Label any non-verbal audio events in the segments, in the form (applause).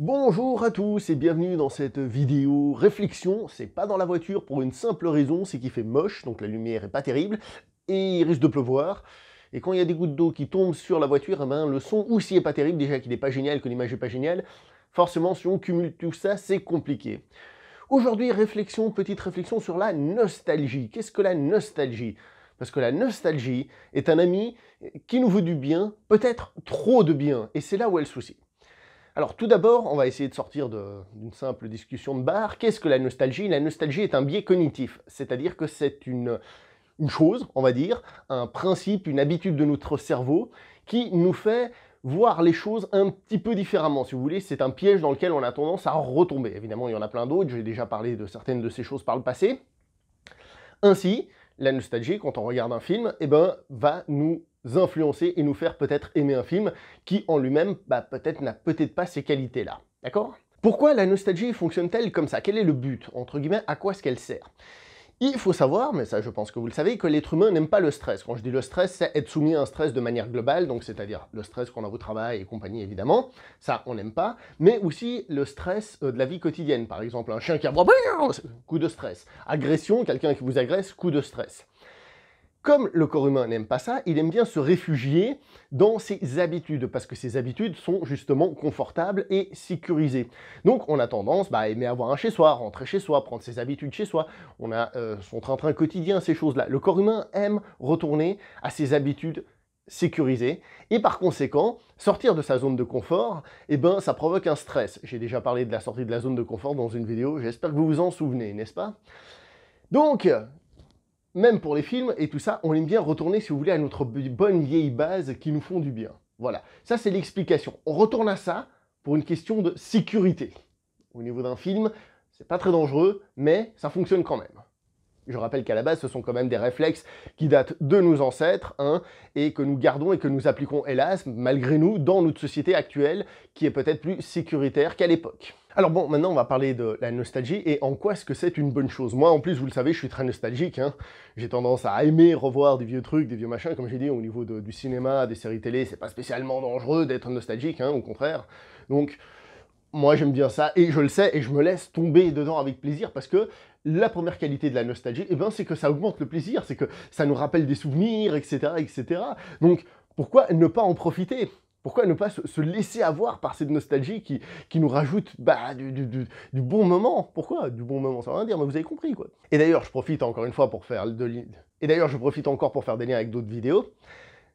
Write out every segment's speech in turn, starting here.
Bonjour à tous et bienvenue dans cette vidéo réflexion. C'est pas dans la voiture pour une simple raison, c'est qu'il fait moche, donc la lumière est pas terrible, et il risque de pleuvoir. Et quand il y a des gouttes d'eau qui tombent sur la voiture, eh ben, le son aussi est pas terrible, déjà qu'il n'est pas génial, que l'image est pas géniale. Forcément, si on cumule tout ça, c'est compliqué. Aujourd'hui, réflexion, petite réflexion sur la nostalgie. Qu'est-ce que la nostalgie parce que la nostalgie est un ami qui nous veut du bien, peut-être trop de bien, et c'est là où elle soucie alors tout d'abord, on va essayer de sortir d'une simple discussion de bar. Qu'est-ce que la nostalgie La nostalgie est un biais cognitif, c'est-à-dire que c'est une, chose, on va dire, un principe, une habitude de notre cerveau qui nous fait voir les choses un petit peu différemment. Si vous voulez, c'est un piège dans lequel on a tendance à retomber. Évidemment, il y en a plein d'autres, j'ai déjà parlé de certaines de ces choses par le passé. Ainsi, la nostalgie, quand on regarde un film, eh ben, va nous influencer et nous faire peut-être aimer un film qui en lui-même bah, peut-être n'a peut-être pas ces qualités-là. D'accord Pourquoi la nostalgie fonctionne-t-elle comme ça Quel est le but Entre guillemets, à quoi est-ce qu'elle sert il faut savoir, mais ça je pense que vous le savez, que l'être humain n'aime pas le stress. Quand je dis le stress, c'est être soumis à un stress de manière globale, donc c'est-à-dire le stress qu'on a au travail et compagnie évidemment, ça on n'aime pas, mais aussi le stress euh, de la vie quotidienne. Par exemple, un chien qui aboie, (laughs) coup de stress. Agression, quelqu'un qui vous agresse, coup de stress comme le corps humain n'aime pas ça, il aime bien se réfugier dans ses habitudes, parce que ses habitudes sont justement confortables et sécurisées. Donc on a tendance bah, à aimer avoir un chez soi, rentrer chez soi, prendre ses habitudes chez soi, on a euh, son train-train quotidien, ces choses-là. Le corps humain aime retourner à ses habitudes sécurisées et par conséquent sortir de sa zone de confort eh ben ça provoque un stress j'ai déjà parlé de la sortie de la zone de confort dans une vidéo j'espère que vous vous en souvenez n'est-ce pas donc même pour les films et tout ça, on aime bien retourner, si vous voulez, à notre bonne vieille base qui nous font du bien. Voilà, ça c'est l'explication. On retourne à ça pour une question de sécurité. Au niveau d'un film, c'est pas très dangereux, mais ça fonctionne quand même. Je rappelle qu'à la base, ce sont quand même des réflexes qui datent de nos ancêtres, hein, et que nous gardons et que nous appliquons, hélas, malgré nous, dans notre société actuelle, qui est peut-être plus sécuritaire qu'à l'époque. Alors bon, maintenant on va parler de la nostalgie et en quoi est-ce que c'est une bonne chose. Moi en plus, vous le savez, je suis très nostalgique. Hein. J'ai tendance à aimer revoir des vieux trucs, des vieux machins. Comme j'ai dit, au niveau du cinéma, des séries télé, c'est pas spécialement dangereux d'être nostalgique, hein, au contraire. Donc moi j'aime bien ça et je le sais et je me laisse tomber dedans avec plaisir parce que la première qualité de la nostalgie, eh ben, c'est que ça augmente le plaisir, c'est que ça nous rappelle des souvenirs, etc. etc. Donc pourquoi ne pas en profiter pourquoi ne pas se laisser avoir par cette nostalgie qui, nous rajoute bah, du, bon moment Pourquoi Du bon moment, ça veut rien dire, mais vous avez compris quoi. Et d'ailleurs, je profite encore une fois pour faire de Et d'ailleurs, je profite encore pour faire des liens avec d'autres vidéos.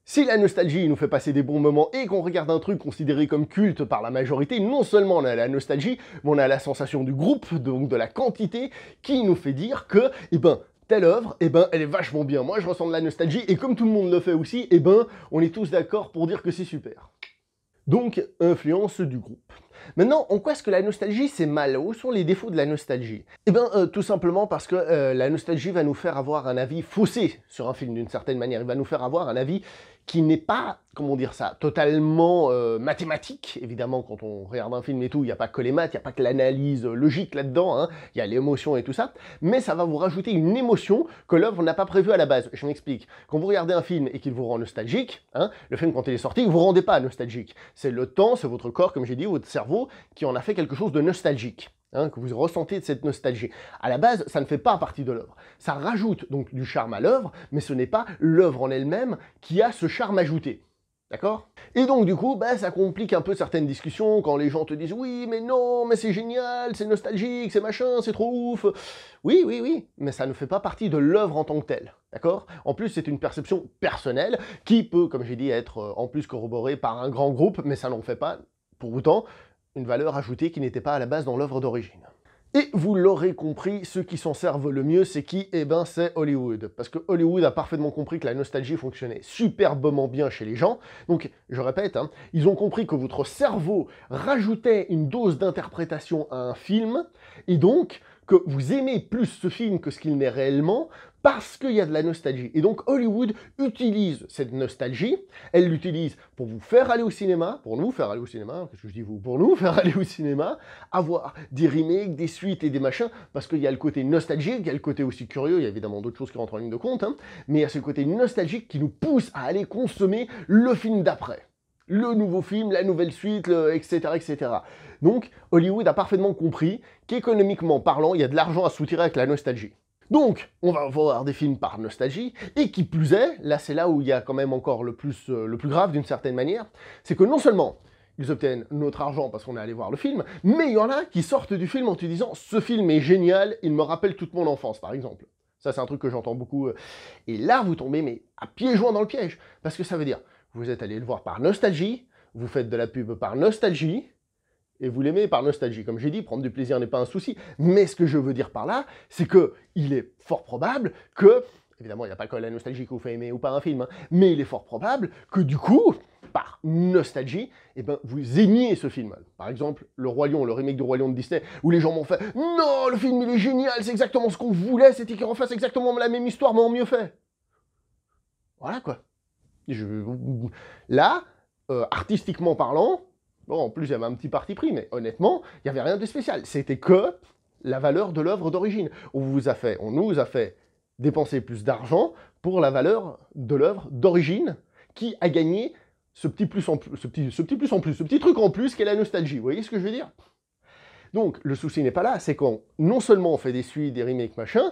Si la nostalgie nous fait passer des bons moments et qu'on regarde un truc considéré comme culte par la majorité, non seulement on a la nostalgie, mais on a la sensation du groupe, donc de la quantité, qui nous fait dire que, eh ben, telle œuvre, eh ben, elle est vachement bien. Moi, je ressens de la nostalgie, et comme tout le monde le fait aussi, eh ben, on est tous d'accord pour dire que c'est super. Donc, influence du groupe. Maintenant, en quoi est-ce que la nostalgie c'est mal Où sont les défauts de la nostalgie Eh ben, euh, tout simplement parce que euh, la nostalgie va nous faire avoir un avis faussé sur un film d'une certaine manière. Il va nous faire avoir un avis qui n'est pas, comment dire ça, totalement euh, mathématique. Évidemment, quand on regarde un film et tout, il n'y a pas que les maths, il n'y a pas que l'analyse logique là-dedans, hein. il y a l'émotion et tout ça, mais ça va vous rajouter une émotion que l'œuvre n'a pas prévue à la base. Je m'explique. Quand vous regardez un film et qu'il vous rend nostalgique, hein, le film quand il est sorti, vous ne vous rendez pas nostalgique. C'est le temps, c'est votre corps, comme j'ai dit, votre cerveau, qui en a fait quelque chose de nostalgique. Hein, que vous ressentez de cette nostalgie. À la base, ça ne fait pas partie de l'œuvre. Ça rajoute donc du charme à l'œuvre, mais ce n'est pas l'œuvre en elle-même qui a ce charme ajouté. D'accord Et donc du coup, bah, ça complique un peu certaines discussions quand les gens te disent « Oui, mais non, mais c'est génial, c'est nostalgique, c'est machin, c'est trop ouf !» Oui, oui, oui, mais ça ne fait pas partie de l'œuvre en tant que telle. D'accord En plus, c'est une perception personnelle qui peut, comme j'ai dit, être euh, en plus corroborée par un grand groupe, mais ça n'en fait pas, pour autant, une valeur ajoutée qui n'était pas à la base dans l'œuvre d'origine. Et vous l'aurez compris, ceux qui s'en servent le mieux, c'est qui Eh ben, c'est Hollywood. Parce que Hollywood a parfaitement compris que la nostalgie fonctionnait superbement bien chez les gens. Donc, je répète, hein, ils ont compris que votre cerveau rajoutait une dose d'interprétation à un film, et donc que vous aimez plus ce film que ce qu'il n'est réellement, parce qu'il y a de la nostalgie. Et donc Hollywood utilise cette nostalgie, elle l'utilise pour vous faire aller au cinéma, pour nous faire aller au cinéma, qu'est-ce que je dis vous, pour nous (laughs) faire aller au cinéma, avoir des remakes, des suites et des machins, parce qu'il y a le côté nostalgique, il y a le côté aussi curieux, il y a évidemment d'autres choses qui rentrent en ligne de compte, hein. mais il y a ce côté nostalgique qui nous pousse à aller consommer le film d'après le nouveau film, la nouvelle suite, etc., etc. Donc, Hollywood a parfaitement compris qu'économiquement parlant, il y a de l'argent à soutirer avec la nostalgie. Donc, on va voir des films par nostalgie, et qui plus est, là c'est là où il y a quand même encore euh, le plus, grave d'une certaine manière, c'est que non seulement ils obtiennent notre argent parce qu'on est allé voir le film, mais il y en a qui sortent du film en te disant « ce film est génial, il me rappelle toute mon enfance » par exemple. Ça c'est un truc que j'entends beaucoup. Euh, et là vous tombez mais à pieds joints dans le piège, parce que ça veut dire, vous êtes allé le voir par nostalgie, vous faites de la pub par nostalgie, et vous l'aimez par nostalgie. Comme j'ai dit, prendre du plaisir n'est pas un souci. Mais ce que je veux dire par là, c'est que il est fort probable que, évidemment, il n'y a pas que la nostalgie qui vous fait aimer ou pas un film, hein, mais il est fort probable que du coup, par nostalgie, eh ben, vous aimiez ce film. Par exemple, Le Roi Lion, le remake du Roi Lion de Disney, où les gens m'ont fait « Non, le film, il est génial, c'est exactement ce qu'on voulait, c'était qu'il refasse exactement la même histoire, mais en mieux fait. » Voilà, quoi. Là, euh, artistiquement parlant, Bon, en plus, avait un petit parti pris, mais honnêtement, il n'y avait rien de spécial. C'était que la valeur de l'œuvre d'origine. On vous a fait, on nous a fait dépenser plus d'argent pour la valeur de l'œuvre d'origine qui a gagné ce petit plus en plus, ce petit, ce petit plus en plus, ce petit truc en plus qu'est la nostalgie. Vous voyez ce que je veux dire Donc, le souci n'est pas là, c'est qu'on, non seulement on fait des suites, des remakes, machin,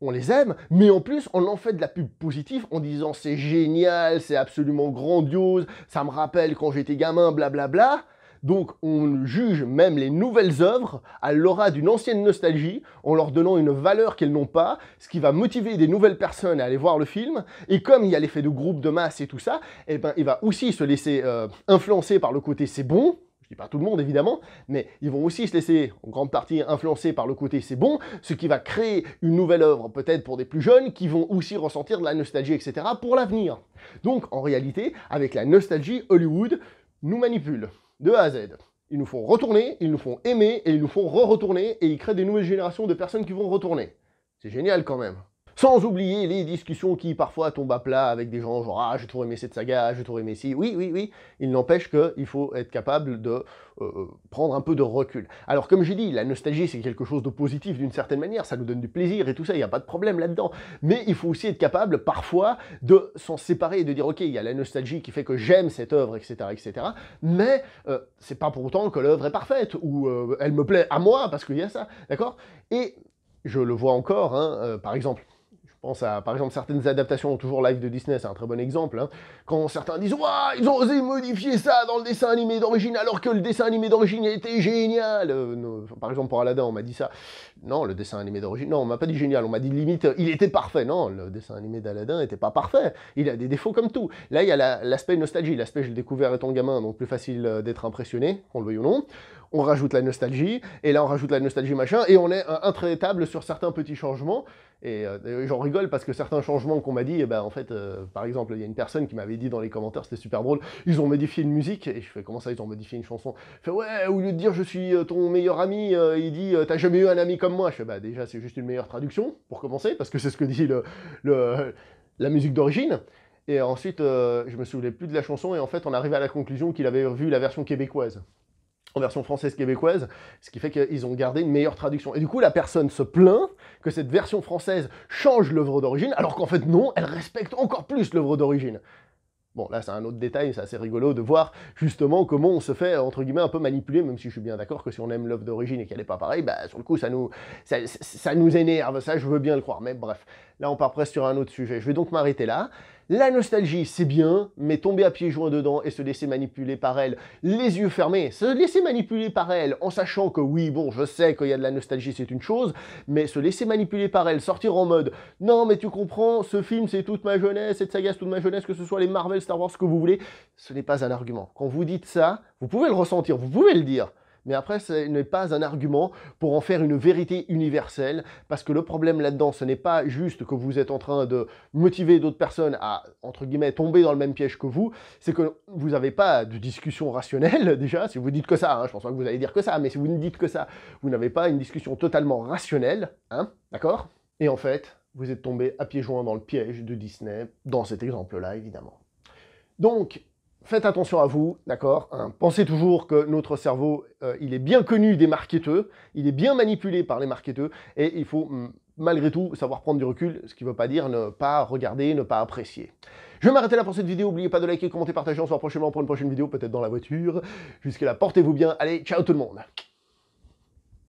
on les aime, mais en plus, on en fait de la pub positive en disant c'est génial, c'est absolument grandiose, ça me rappelle quand j'étais gamin, blablabla. Donc, on juge même les nouvelles œuvres à l'aura d'une ancienne nostalgie en leur donnant une valeur qu'elles n'ont pas, ce qui va motiver des nouvelles personnes à aller voir le film. Et comme il y a l'effet de groupe, de masse et tout ça, eh ben, il va aussi se laisser euh, influencer par le côté c'est bon, dis pas tout le monde évidemment, mais ils vont aussi se laisser en grande partie influencer par le côté c'est bon, ce qui va créer une nouvelle œuvre peut-être pour des plus jeunes qui vont aussi ressentir de la nostalgie, etc. pour l'avenir. Donc en réalité, avec la nostalgie, Hollywood nous manipule de A à Z. Ils nous font retourner, ils nous font aimer et ils nous font re-retourner et ils créent des nouvelles générations de personnes qui vont retourner. C'est génial quand même. Sans oublier les discussions qui parfois tombent à plat avec des gens genre « Ah, j'ai toujours aimé cette saga, j'ai toujours aimé ci. » Oui, oui, oui, il n'empêche qu'il faut être capable de euh, euh, prendre un peu de recul. Alors comme j'ai dit, la nostalgie c'est quelque chose de positif d'une certaine manière, ça nous donne du plaisir et tout ça, il n'y a pas de problème là-dedans. Mais il faut aussi être capable parfois de s'en séparer et de dire « Ok, il y a la nostalgie qui fait que j'aime cette œuvre, etc. etc. » Mais euh, c'est pas pour autant que l'œuvre est parfaite ou elle me plaît à moi parce qu'il y a ça, d'accord Et je le vois encore, hein, par exemple, pense à, par exemple, certaines adaptations, toujours live de Disney, c'est un très bon exemple, hein. quand certains disent Waouh, ils ont osé modifier ça dans le dessin animé d'origine alors que le dessin animé d'origine était génial euh, Par exemple, pour Aladdin, on m'a dit ça. Non, le dessin animé d'origine, non, on m'a pas dit génial, on m'a dit limite, euh, il était parfait. Non, le dessin animé d'Aladdin n'était pas parfait, il a des défauts comme tout. Là, il y a l'aspect nostalgie, l'aspect je l'ai découvert étant gamin, donc plus facile euh, d'être impressionné, qu'on le veuille ou non on rajoute la nostalgie, et là on rajoute la nostalgie machin, et on est intraitable sur certains petits changements euh, et, j'en rigole parce que certains changements qu'on m'a dit, eh ben, en fait, euh, par exemple, il y a une personne qui m'avait dit dans les commentaires, c'était super drôle, ils ont modifié une musique, et je fais comment ça, ils ont modifié une chanson Je fais ouais, au lieu de dire je suis euh, ton meilleur ami, il dit t'as jamais eu un ami comme moi. Je fais bah déjà, c'est juste une meilleure traduction, pour commencer, parce que c'est ce que dit le, la musique d'origine. Et ensuite, je me souvenais plus de la chanson, et en fait, on arrivait à la conclusion qu'il avait vu la version québécoise en version française québécoise, ce qui fait qu'ils ont gardé une meilleure traduction. Et du coup, la personne se plaint que cette version française change l'œuvre d'origine, alors qu'en fait non, elle respecte encore plus l'œuvre d'origine. Bon, là, c'est un autre détail, c'est assez rigolo de voir justement comment on se fait, entre guillemets, un peu manipuler, même si je suis bien d'accord que si on aime l'œuvre d'origine et qu'elle n'est pas pareille, bah, sur le coup, ça nous, ça nous énerve, ça, je veux bien le croire, mais bref. Là, on part presque sur un autre sujet. Je vais donc m'arrêter là. La nostalgie, c'est bien, mais tomber à pieds joints dedans et se laisser manipuler par elle, les yeux fermés, se laisser manipuler par elle, en sachant que oui, bon, je sais qu'il y a de la nostalgie, c'est une chose, mais se laisser manipuler par elle, sortir en mode, non, mais tu comprends, ce film, c'est toute ma jeunesse, cette saga, c'est toute ma jeunesse, que ce soit les Marvel, Star Wars, ce que vous voulez, ce n'est pas un argument. Quand vous dites ça, vous pouvez le ressentir, vous pouvez le dire, mais après, ce n'est pas un argument pour en faire une vérité universelle, parce que le problème là-dedans, ce n'est pas juste que vous êtes en train de motiver d'autres personnes à, entre guillemets, tomber dans le même piège que vous, c'est que vous n'avez pas de discussion rationnelle, (laughs) déjà, si vous dites que ça, hein, je pense pas que vous allez dire que ça, mais si vous ne dites que ça, vous n'avez pas une discussion totalement rationnelle, hein, d'accord Et en fait, vous êtes tombé à pieds joints dans le piège de Disney, dans cet exemple-là, évidemment. Donc, faites attention à vous, d'accord hein. Pensez toujours que notre cerveau, euh, il est bien connu des marketeurs, il est bien manipulé par les marketeurs, et il faut mm, malgré tout savoir prendre du recul, ce qui ne veut pas dire ne pas regarder, ne pas apprécier. Je vais m'arrêter là pour cette vidéo, n'oubliez pas de liker, commenter, partager, on se voit prochainement pour une prochaine vidéo, peut-être dans la voiture. Jusqu'à là, portez-vous bien, allez, ciao tout le monde